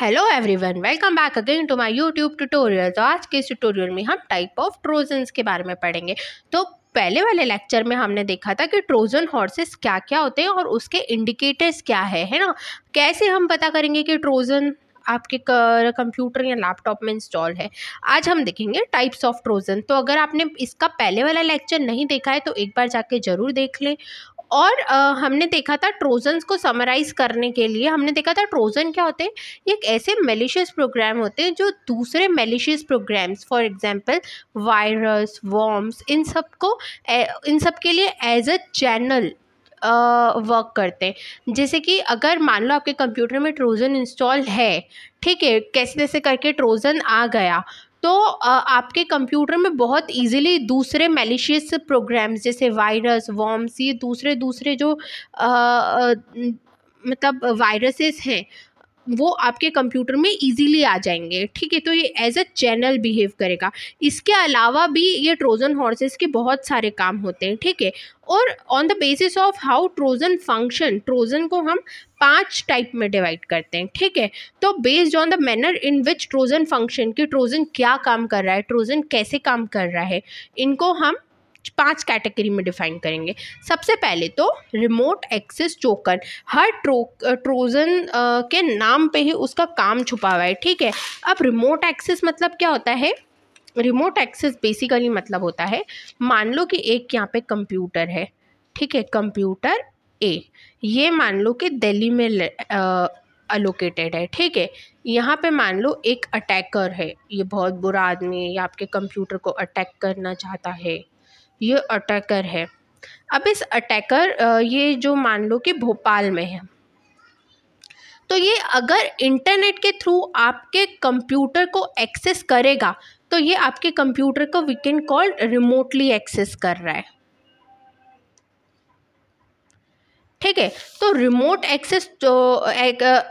hello everyone welcome back again to my YouTube tutorial तो आज के इस ट्यूटोरियल में हम टाइप ऑफ ट्रोजन्स के बारे में पढ़ेंगे तो पहले वाले लेक्चर में हमने देखा था कि ट्रोजन हॉर्सेस क्या क्या होते हैं और उसके इंडिकेटर्स क्या है है ना कैसे हम पता करेंगे कि ट्रोजन आपके कंप्यूटर या लैपटॉप में इंस्टॉल है आज हम देखेंगे टाइप्स ऑफ ट्रोजन तो अगर आपने इसका पहले वाला लेक्चर नहीं देखा है तो एक बार जाके ज़रूर देख लें और आ, हमने देखा था ट्रोजन्स को समराइज़ करने के लिए हमने देखा था ट्रोजन क्या होते हैं ये एक ऐसे मेलिशियस प्रोग्राम होते हैं जो दूसरे malicious programs for example virus worms इन सब को इन सब के लिए as a channel work uh, करते हैं जैसे कि अगर मान लो आपके कंप्यूटर में ट्रोजन इंस्टॉल है ठीक है कैसे कैसे करके ट्रोजन आ गया तो आपके कंप्यूटर में बहुत इजीली दूसरे मेलिशियस प्रोग्राम्स जैसे वायरस वॉम्स ये दूसरे दूसरे जो आ, मतलब वायरसेस हैं वो आपके कंप्यूटर में इजीली आ जाएंगे ठीक है तो ये एज अ चैनल बिहेव करेगा इसके अलावा भी ये ट्रोजन हॉर्सेस के बहुत सारे काम होते हैं ठीक है और on the basis of how Trojan function Trojan को हम पांच टाइप में डिवाइड करते हैं ठीक है तो based on the manner in which Trojan function कि ट्रोजन क्या काम कर रहा है ट्रोजन कैसे काम कर रहा है इनको हम पांच कैटेगरी में डिफाइन करेंगे सबसे पहले तो रिमोट एक्सेस चोकर हर ट्रो ट्रोजन के नाम पे ही उसका काम छुपा हुआ है ठीक है अब रिमोट एक्सेस मतलब क्या होता है रिमोट एक्सेस बेसिकली मतलब होता है मान लो कि एक यहाँ पे कंप्यूटर है ठीक है कंप्यूटर ए ये मान लो कि दिल्ली में अलोकेटेड है ठीक है यहाँ पे मान लो एक अटैकर है ये बहुत बुरा आदमी है ये आपके कंप्यूटर को अटैक करना चाहता है ये अटैकर है अब इस अटैकर ये जो मान लो कि भोपाल में है तो ये अगर इंटरनेट के थ्रू आपके कंप्यूटर को एक्सेस करेगा तो ये आपके कंप्यूटर को we can call remotely access कर रहा है ठीक है तो remote access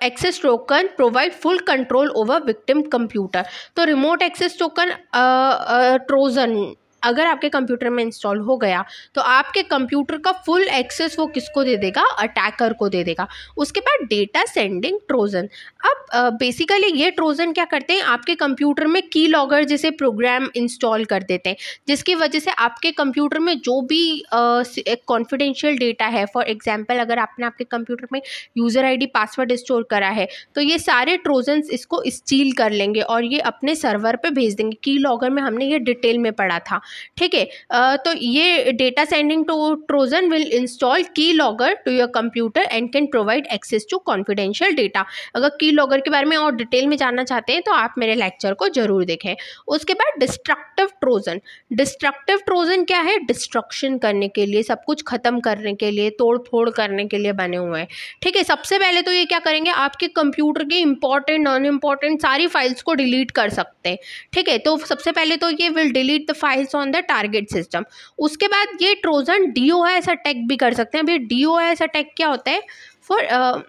access token provide full control over victim computer तो रिमोट एक्सेस टोकन ट्रोजन अगर आपके कंप्यूटर में इंस्टॉल हो गया तो आपके कंप्यूटर का फुल एक्सेस वो किसको दे देगा अटैकर को दे देगा उसके बाद डेटा सेंडिंग ट्रोजन अब बेसिकली ये ट्रोजन क्या करते हैं आपके कंप्यूटर में की लॉगर जैसे प्रोग्राम इंस्टॉल कर देते हैं जिसकी वजह से आपके कंप्यूटर में जो भी कॉन्फिडेंशियल डेटा है फॉर एग्जाम्पल अगर आपने आपके कंप्यूटर में यूज़र आई पासवर्ड स्टोर करा है तो ये सारे ट्रोजन इसको स्टील कर लेंगे और ये अपने सर्वर पर भेज देंगे की लॉगर में हमने ये डिटेल में पढ़ा था ठीक है तो ये data sending to Trojan will install key logger to your computer and can provide access to confidential data अगर की लॉगर के बारे में और डिटेल में जानना चाहते हैं तो आप मेरे लेक्चर को जरूर देखें उसके बाद डिस्ट्रक्टिव ट्रोजन डिस्ट्रक्टिव ट्रोजन क्या है डिस्ट्रक्शन करने के लिए सब कुछ ख़त्म करने के लिए तोड़ फोड़ करने के लिए बने हुए हैं ठीक है सबसे पहले तो ये क्या करेंगे आपके कंप्यूटर के इंपॉर्टेंट नॉन इंपॉर्टेंट सारी फाइल्स को डिलीट कर सकते हैं ठीक है तो सबसे पहले तो ये will delete the files on on the target system उसके बाद ये Trojan D O S attack भी कर सकते हैं अभी डी ओ एस अटैक क्या होता है फॉर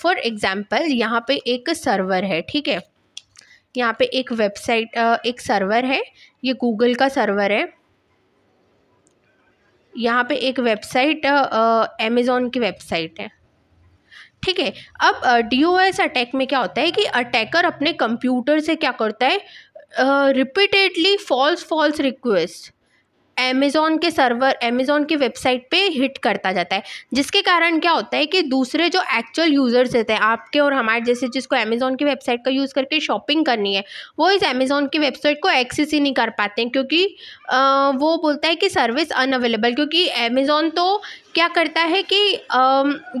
फॉर एग्जाम्पल यहाँ पे एक सर्वर है ठीक है यहाँ पे एक वेबसाइट uh, एक सर्वर है ये गूगल का सर्वर है यहाँ पे एक वेबसाइट अमेज़ोन uh, uh, की वेबसाइट है ठीक है अब डी ओ एस अटैक में क्या होता है कि अटैकर अपने कंप्यूटर से क्या करता है repeatedly false false request Amazon के सर्वर अमेज़ोन की वेबसाइट पे हिट करता जाता है जिसके कारण क्या होता है कि दूसरे जो एक्चुअल यूज़र्स रहते हैं आपके और हमारे जैसे जिसको अमेज़ोन की वेबसाइट का यूज़ करके शॉपिंग करनी है वो इस अमेज़ोन की वेबसाइट को एक्सेस ही नहीं कर पाते हैं क्योंकि आ, वो बोलता है कि सर्विस अनअवेलेबल क्योंकि अमेज़ोन तो क्या करता है कि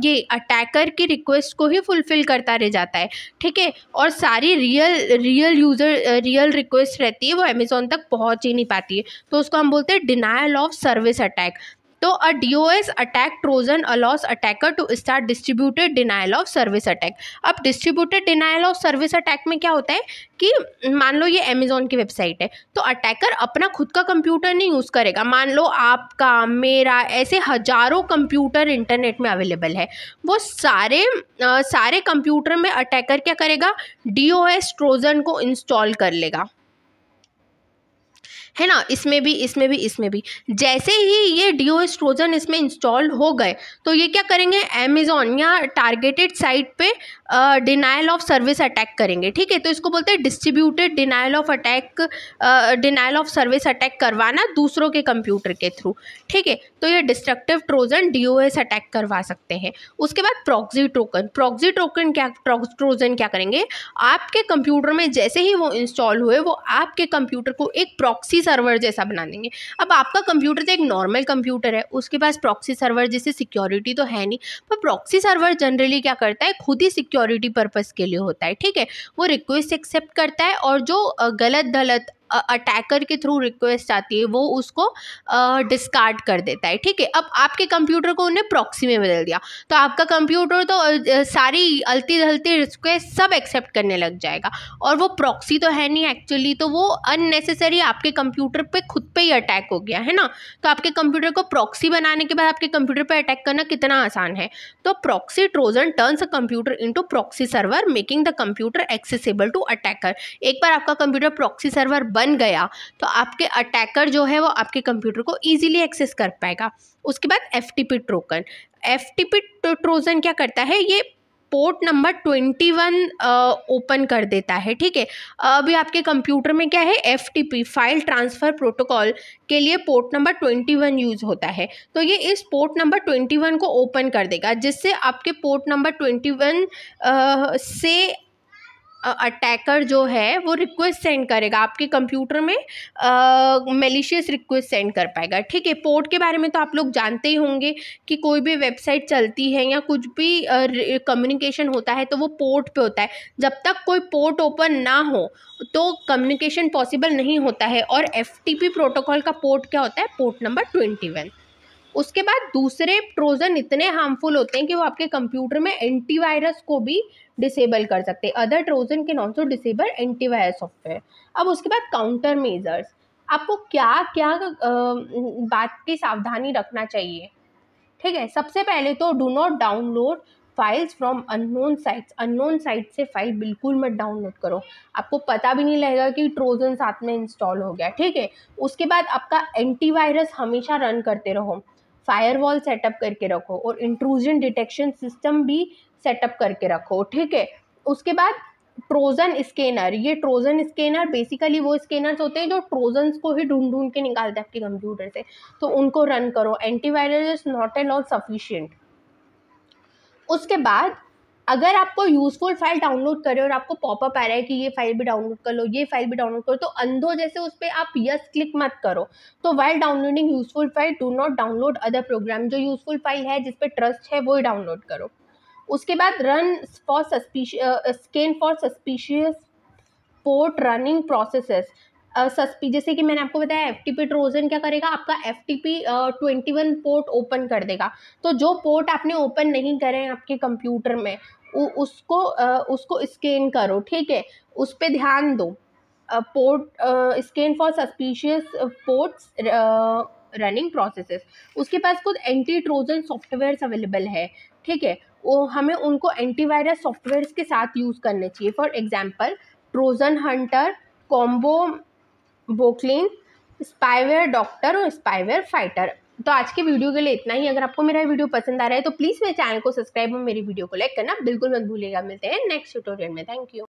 ये अटैकर की रिक्वेस्ट को ही फुलफ़िल करता रह जाता है ठीक है और सारी real real user real request रहती है वो अमेज़ोन तक पहुँच ही नहीं पाती है तो उसको हम बोलते हैं डिनाइल ऑफ सर्विस अटैक तो a DOS attack Trojan allows attacker to start distributed denial of service attack अब distributed denial of service attack में क्या होता है कि मान लो ये अमेज़ोन की वेबसाइट है तो अटैकर अपना खुद का कंप्यूटर नहीं यूज़ करेगा मान लो आपका मेरा ऐसे हजारों कंप्यूटर इंटरनेट में अवेलेबल है वो सारे आ, सारे कंप्यूटर में अटैकर क्या करेगा डी ओ एस ट्रोज़न को इंस्टॉल कर लेगा है ना इसमें भी इसमें भी इसमें भी जैसे ही ये डिओ एस्ट्रोजन इसमें इंस्टॉल हो गए तो ये क्या करेंगे अमेज़ोन या टारगेटेड साइट पे डिनाइल ऑफ सर्विस अटैक करेंगे ठीक है तो इसको बोलते हैं distributed denial of attack denial of service attack करवाना दूसरों के कंप्यूटर के थ्रू ठीक है तो ये डिस्ट्रक्टिव ट्रोजन डी अटैक करवा सकते हैं उसके बाद प्रॉक्सी टोकन प्रॉक्सी टोकन क्या ट्रोजन क्या करेंगे आपके कंप्यूटर में जैसे ही वो इंस्टॉल हुए वो आपके कंप्यूटर को एक प्रॉक्सी सर्वर जैसा बना देंगे अब आपका कंप्यूटर तो एक नॉर्मल कंप्यूटर है उसके पास प्रॉक्सी सर्वर जैसे सिक्योरिटी तो है नहीं पर प्रॉक्सी सर्वर जनरली क्या करता है खुद ही सिक्योर सिक्योरिटी पर्पज़ के लिए होता है ठीक है वो रिक्वेस्ट एक्सेप्ट करता है और जो गलत गलत अटैकर के थ्रू रिक्वेस्ट आती है वो उसको डिस्कार्ड कर देता है ठीक है अब आपके कंप्यूटर को उन्हें प्रॉक्सी में बदल दिया तो आपका कंप्यूटर तो सारी अलती दलती रिक्वेस्ट सब एक्सेप्ट करने लग जाएगा और वो प्रॉक्सी तो है नहीं एक्चुअली तो वो अननेसेसरी आपके कंप्यूटर पर खुद पर ही अटैक हो गया है ना तो आपके कंप्यूटर को प्रॉक्सी बनाने के बाद आपके कंप्यूटर पर अटैक करना कितना आसान है तो proxy Trojan turns a computer into proxy server making the computer accessible to attacker एक बार आपका कंप्यूटर प्रॉक्सी सर्वर बन बन गया तो आपके अटैकर जो है वो आपके कंप्यूटर को ईजिली एक्सेस कर पाएगा उसके बाद F T P Trojan F T P Trojan क्या करता है ये port number twenty one open कर देता है ठीक है अभी आपके कंप्यूटर में क्या है F T P file transfer protocol के लिए port number twenty one use होता है तो ये इस पोर्ट नंबर ट्वेंटी वन को ओपन कर देगा जिससे आपके पोर्ट नंबर ट्वेंटी वन से अटैकर जो है वो रिक्वेस्ट सेंड करेगा आपके कंप्यूटर में मेलिशियस रिक्वेस्ट सेंड कर पाएगा ठीक है पोर्ट के बारे में तो आप लोग जानते ही होंगे कि कोई भी वेबसाइट चलती है या कुछ भी कम्युनिकेशन uh, होता है तो वो पोर्ट पे होता है जब तक कोई पोर्ट ओपन ना हो तो कम्युनिकेशन पॉसिबल नहीं होता है और एफ प्रोटोकॉल का पोर्ट क्या होता है पोर्ट नंबर ट्वेंटी वन उसके बाद दूसरे ट्रोजन इतने हार्मफुल होते हैं कि वो आपके कंप्यूटर में एंटीवायरस को भी डिसेबल कर सकते हैं other Trojan can also disable antivirus software अब उसके बाद काउंटर मेजर्स आपको क्या क्या बात की सावधानी रखना चाहिए ठीक है सबसे पहले तो do not download files from unknown sites unknown site से फाइल बिल्कुल मत डाउनलोड करो आपको पता भी नहीं लगेगा कि ट्रोजन साथ में इंस्टॉल हो गया ठीक है उसके बाद आपका एंटीवायरस हमेशा रन करते रहो फायरवॉल सेटअप करके रखो और इंट्रूजन डिटेक्शन सिस्टम भी सेटअप करके रखो ठीक है उसके बाद ट्रोजन स्कैनर ये ट्रोजन स्कैनर बेसिकली वो स्कैनर्स होते हैं जो ट्रोजन्स को ही ढूंढ ढूंढ के निकालते हैं आपके कंप्यूटर से तो उनको रन करो antivirus is not end all sufficient उसके बाद अगर आपको यूज़फुल फाइल डाउनलोड करें और आपको पॉपअप आ रहा है कि ये फाइल भी डाउनलोड कर लो ये फाइल भी डाउनलोड करो तो अंधो जैसे उस पर आप यस क्लिक मत करो तो while downloading useful file do not download other program जो यूज़फुल फाइल है जिस पर ट्रस्ट है वो ही डाउनलोड करो उसके बाद run for suspicious scan for suspicious port running processes सस्पी जैसे कि मैंने आपको बताया एफ टी ट्रोजन क्या करेगा आपका F T P twenty one port open कर देगा तो जो पोर्ट आपने ओपन नहीं करे हैं आपके कंप्यूटर में उ, उसको आ, उसको स्कैन करो ठीक है उस पर ध्यान दो port scan for suspicious ports running processes उसके पास खुद एंटी ट्रोजन सॉफ्टवेयर अवेलेबल है ठीक है वो हमें उनको एंटीवायरस सॉफ्टवेयर्स के साथ यूज़ करने चाहिए for example Trojan hunter combo बोकलिन स्पाइवेयर डॉक्टर और स्पाइवेयर फाइटर तो आज के वीडियो के लिए इतना ही अगर आपको मेरा वीडियो पसंद आ रहा है तो प्लीज़ मेरे चैनल को सब्सक्राइब और मेरी वीडियो को लाइक करना बिल्कुल मत भूलिएगा मिलते हैं नेक्स्ट ट्यूटोरियल में थैंक यू